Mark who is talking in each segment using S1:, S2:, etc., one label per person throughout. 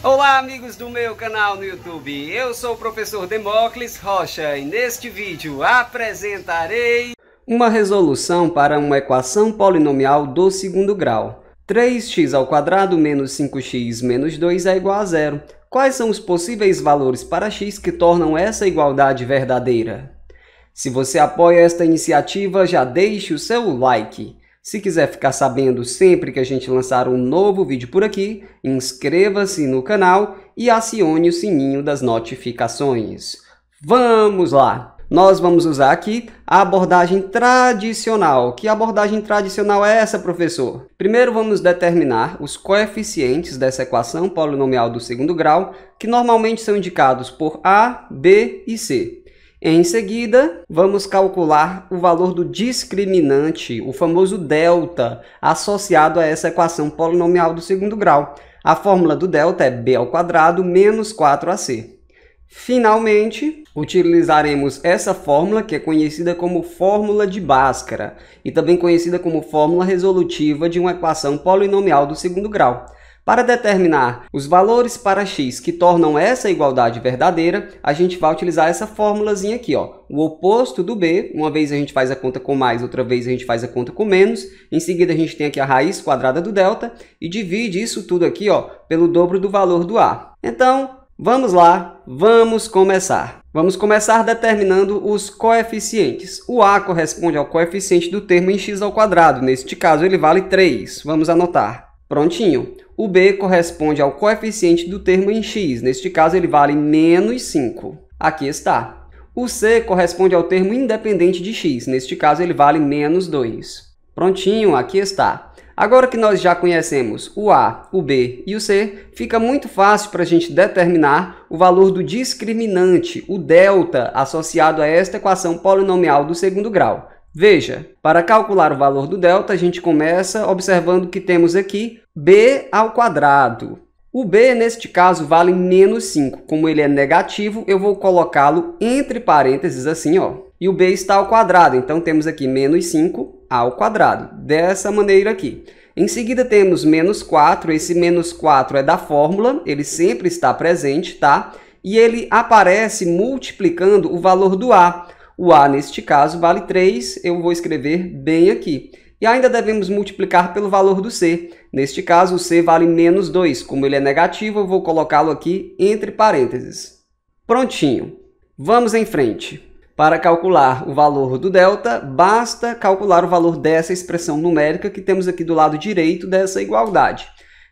S1: Olá amigos do meu canal no YouTube, eu sou o professor Demócles Rocha e neste vídeo apresentarei uma resolução para uma equação polinomial do segundo grau. 3x ao quadrado menos 5x menos 2 é igual a zero. Quais são os possíveis valores para x que tornam essa igualdade verdadeira? Se você apoia esta iniciativa, já deixe o seu like. Se quiser ficar sabendo sempre que a gente lançar um novo vídeo por aqui, inscreva-se no canal e acione o sininho das notificações. Vamos lá! Nós vamos usar aqui a abordagem tradicional. Que abordagem tradicional é essa, professor? Primeiro vamos determinar os coeficientes dessa equação polinomial do segundo grau, que normalmente são indicados por A, B e C. Em seguida, vamos calcular o valor do discriminante, o famoso delta, associado a essa equação polinomial do segundo grau. A fórmula do delta é b ao quadrado menos 4ac. Finalmente, utilizaremos essa fórmula que é conhecida como fórmula de Bhaskara e também conhecida como fórmula resolutiva de uma equação polinomial do segundo grau. Para determinar os valores para x que tornam essa igualdade verdadeira, a gente vai utilizar essa formulazinha aqui, ó. O oposto do b, uma vez a gente faz a conta com mais, outra vez a gente faz a conta com menos. Em seguida a gente tem aqui a raiz quadrada do delta e divide isso tudo aqui, ó, pelo dobro do valor do a. Então, vamos lá, vamos começar. Vamos começar determinando os coeficientes. O a corresponde ao coeficiente do termo em x ao quadrado, neste caso ele vale 3. Vamos anotar. Prontinho. O B corresponde ao coeficiente do termo em x. Neste caso, ele vale menos 5. Aqui está. O C corresponde ao termo independente de x. Neste caso, ele vale menos 2. Prontinho, aqui está. Agora que nós já conhecemos o A, o B e o C, fica muito fácil para a gente determinar o valor do discriminante, o delta, associado a esta equação polinomial do segundo grau. Veja, para calcular o valor do delta, a gente começa observando que temos aqui b ao quadrado. O b, neste caso, vale menos 5. Como ele é negativo, eu vou colocá-lo entre parênteses assim, ó. E o b está ao quadrado, então temos aqui menos 5 ao quadrado, dessa maneira aqui. Em seguida, temos menos 4. Esse menos 4 é da fórmula, ele sempre está presente, tá? E ele aparece multiplicando o valor do A. O A, neste caso, vale 3, eu vou escrever bem aqui. E ainda devemos multiplicar pelo valor do C. Neste caso, o C vale menos 2. Como ele é negativo, eu vou colocá-lo aqui entre parênteses. Prontinho. Vamos em frente. Para calcular o valor do delta, basta calcular o valor dessa expressão numérica que temos aqui do lado direito dessa igualdade.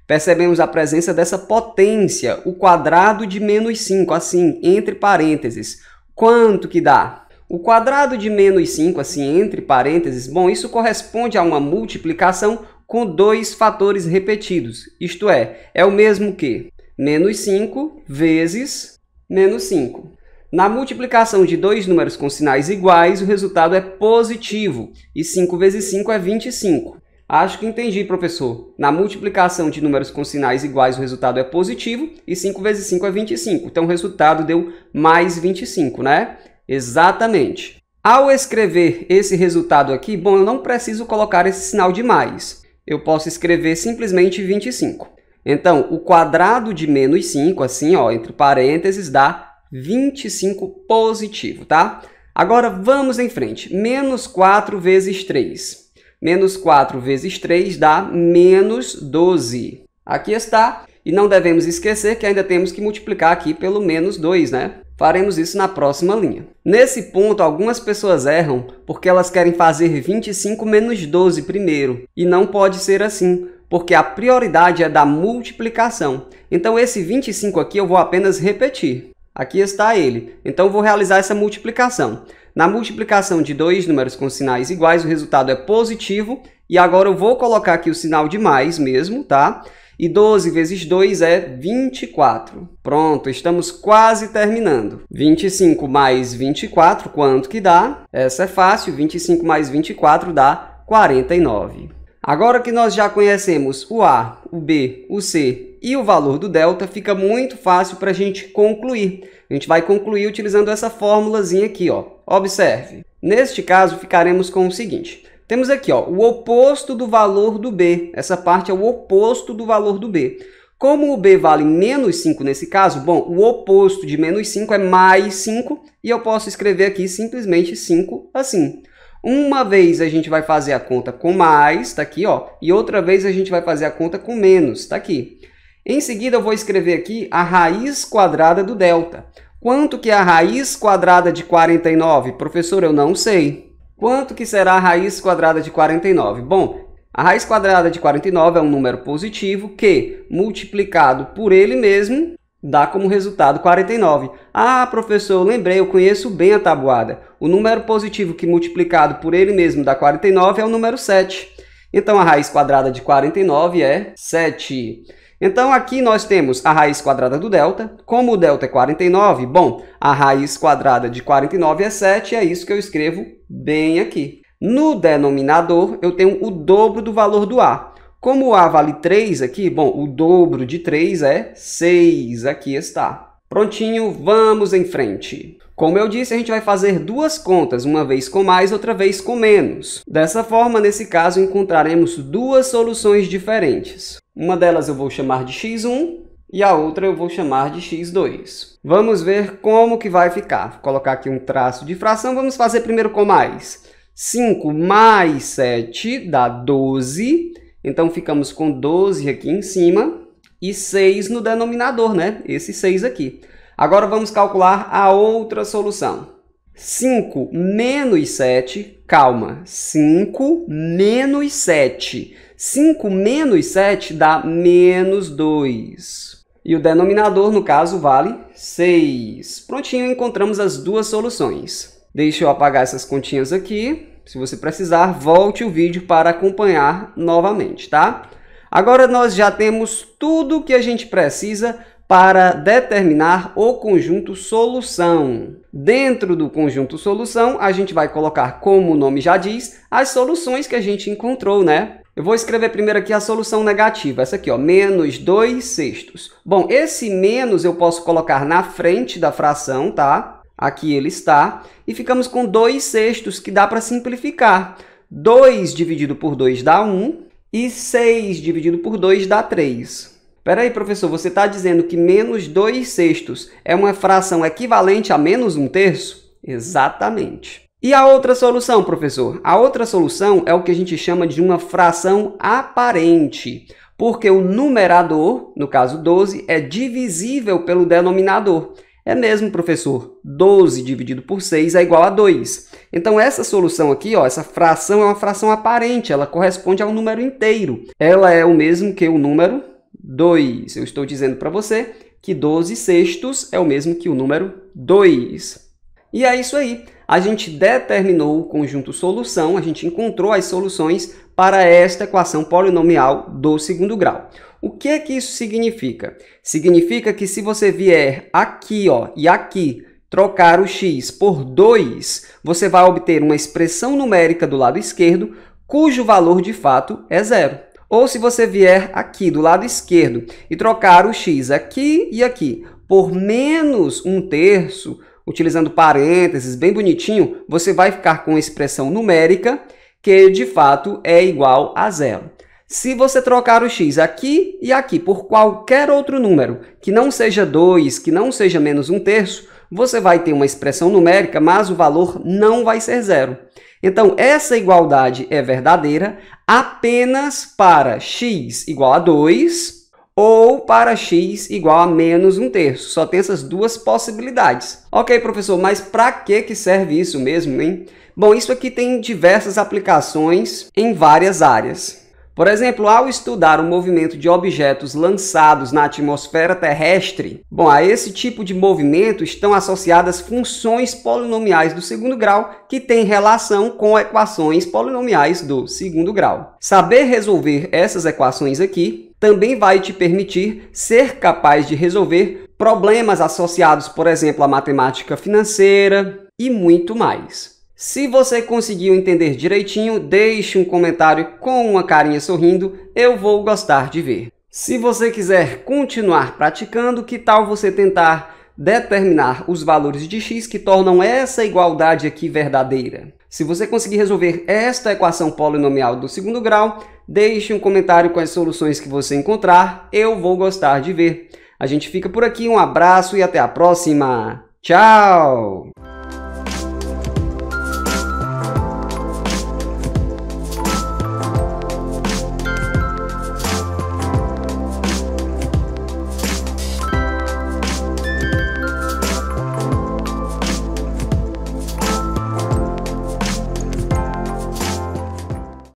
S1: Percebemos a presença dessa potência, o quadrado de menos 5, assim, entre parênteses. Quanto que dá? O quadrado de menos 5, assim, entre parênteses, bom, isso corresponde a uma multiplicação com dois fatores repetidos, isto é, é o mesmo que menos 5 vezes menos 5. Na multiplicação de dois números com sinais iguais, o resultado é positivo, e 5 vezes 5 é 25. Acho que entendi, professor. Na multiplicação de números com sinais iguais, o resultado é positivo, e 5 vezes 5 é 25. Então, o resultado deu mais 25, né? Exatamente. Ao escrever esse resultado aqui, bom, eu não preciso colocar esse sinal de mais. Eu posso escrever simplesmente 25. Então, o quadrado de menos 5, assim, ó, entre parênteses, dá 25 positivo, tá? Agora, vamos em frente. Menos 4 vezes 3. Menos 4 vezes 3 dá menos 12. Aqui está. E não devemos esquecer que ainda temos que multiplicar aqui pelo menos 2, né? Faremos isso na próxima linha. Nesse ponto, algumas pessoas erram porque elas querem fazer 25 menos 12 primeiro, e não pode ser assim, porque a prioridade é da multiplicação. Então esse 25 aqui eu vou apenas repetir. Aqui está ele. Então vou realizar essa multiplicação. Na multiplicação de dois números com sinais iguais, o resultado é positivo. E agora eu vou colocar aqui o sinal de mais mesmo, tá? E 12 vezes 2 é 24. Pronto, estamos quase terminando. 25 mais 24, quanto que dá? Essa é fácil, 25 mais 24 dá 49. Agora que nós já conhecemos o A, o B, o C e o valor do delta, fica muito fácil para a gente concluir. A gente vai concluir utilizando essa fórmulazinha aqui. Ó. Observe, neste caso ficaremos com o seguinte temos aqui ó, o oposto do valor do B. Essa parte é o oposto do valor do B. Como o B vale menos 5 nesse caso, bom, o oposto de menos 5 é mais 5, e eu posso escrever aqui simplesmente 5 assim. Uma vez a gente vai fazer a conta com mais, está aqui, ó, e outra vez a gente vai fazer a conta com menos, está aqui. Em seguida, eu vou escrever aqui a raiz quadrada do delta. Quanto que é a raiz quadrada de 49? Professor, eu não sei. Quanto que será a raiz quadrada de 49? Bom, a raiz quadrada de 49 é um número positivo que, multiplicado por ele mesmo, dá como resultado 49. Ah, professor, lembrei, eu conheço bem a tabuada. O número positivo que multiplicado por ele mesmo dá 49 é o número 7. Então, a raiz quadrada de 49 é 7. Então aqui nós temos a raiz quadrada do delta. Como o delta é 49, bom, a raiz quadrada de 49 é 7, é isso que eu escrevo bem aqui. No denominador, eu tenho o dobro do valor do A. Como o A vale 3 aqui, bom, o dobro de 3 é 6, aqui está. Prontinho, vamos em frente. Como eu disse, a gente vai fazer duas contas, uma vez com mais, outra vez com menos. Dessa forma, nesse caso, encontraremos duas soluções diferentes. Uma delas eu vou chamar de x1 e a outra eu vou chamar de x2. Vamos ver como que vai ficar. Vou colocar aqui um traço de fração. Vamos fazer primeiro com mais. 5 mais 7 dá 12. Então, ficamos com 12 aqui em cima e 6 no denominador, né? Esse 6 aqui. Agora, vamos calcular a outra solução. 5 menos 7 Calma, 5 menos 7. 5 menos 7 dá menos 2. E o denominador, no caso, vale 6. Prontinho, encontramos as duas soluções. Deixa eu apagar essas continhas aqui. Se você precisar, volte o vídeo para acompanhar novamente, tá? Agora nós já temos tudo o que a gente precisa para determinar o conjunto solução. Dentro do conjunto solução, a gente vai colocar, como o nome já diz, as soluções que a gente encontrou, né? Eu vou escrever primeiro aqui a solução negativa, essa aqui, ó, menos 2 sextos. Bom, esse menos eu posso colocar na frente da fração, tá? Aqui ele está. E ficamos com 2 sextos, que dá para simplificar. 2 dividido por 2 dá 1 e 6 dividido por 2 dá 3. Peraí, professor, você está dizendo que menos 2 sextos é uma fração equivalente a menos um terço? Exatamente. E a outra solução, professor? A outra solução é o que a gente chama de uma fração aparente, porque o numerador, no caso 12, é divisível pelo denominador. É mesmo, professor. 12 dividido por 6 é igual a 2. Então, essa solução aqui, ó, essa fração é uma fração aparente, ela corresponde a um número inteiro. Ela é o mesmo que o número 2. Eu estou dizendo para você que 12 sextos é o mesmo que o número 2. E é isso aí. A gente determinou o conjunto solução, a gente encontrou as soluções para esta equação polinomial do segundo grau. O que é que isso significa? Significa que se você vier aqui ó, e aqui trocar o x por 2, você vai obter uma expressão numérica do lado esquerdo cujo valor de fato é zero. Ou se você vier aqui do lado esquerdo e trocar o x aqui e aqui por menos um terço, utilizando parênteses bem bonitinho, você vai ficar com a expressão numérica que de fato é igual a zero. Se você trocar o x aqui e aqui por qualquer outro número que não seja 2, que não seja menos um terço, você vai ter uma expressão numérica, mas o valor não vai ser zero. Então, essa igualdade é verdadeira apenas para x igual a 2 ou para x igual a menos 1 terço. Só tem essas duas possibilidades. Ok, professor, mas para que, que serve isso mesmo, hein? Bom, isso aqui tem diversas aplicações em várias áreas. Por exemplo, ao estudar o movimento de objetos lançados na atmosfera terrestre, bom, a esse tipo de movimento estão associadas funções polinomiais do segundo grau que têm relação com equações polinomiais do segundo grau. Saber resolver essas equações aqui também vai te permitir ser capaz de resolver problemas associados, por exemplo, à matemática financeira e muito mais. Se você conseguiu entender direitinho, deixe um comentário com uma carinha sorrindo, eu vou gostar de ver. Se você quiser continuar praticando, que tal você tentar determinar os valores de x que tornam essa igualdade aqui verdadeira? Se você conseguir resolver esta equação polinomial do segundo grau, deixe um comentário com as soluções que você encontrar, eu vou gostar de ver. A gente fica por aqui, um abraço e até a próxima! Tchau!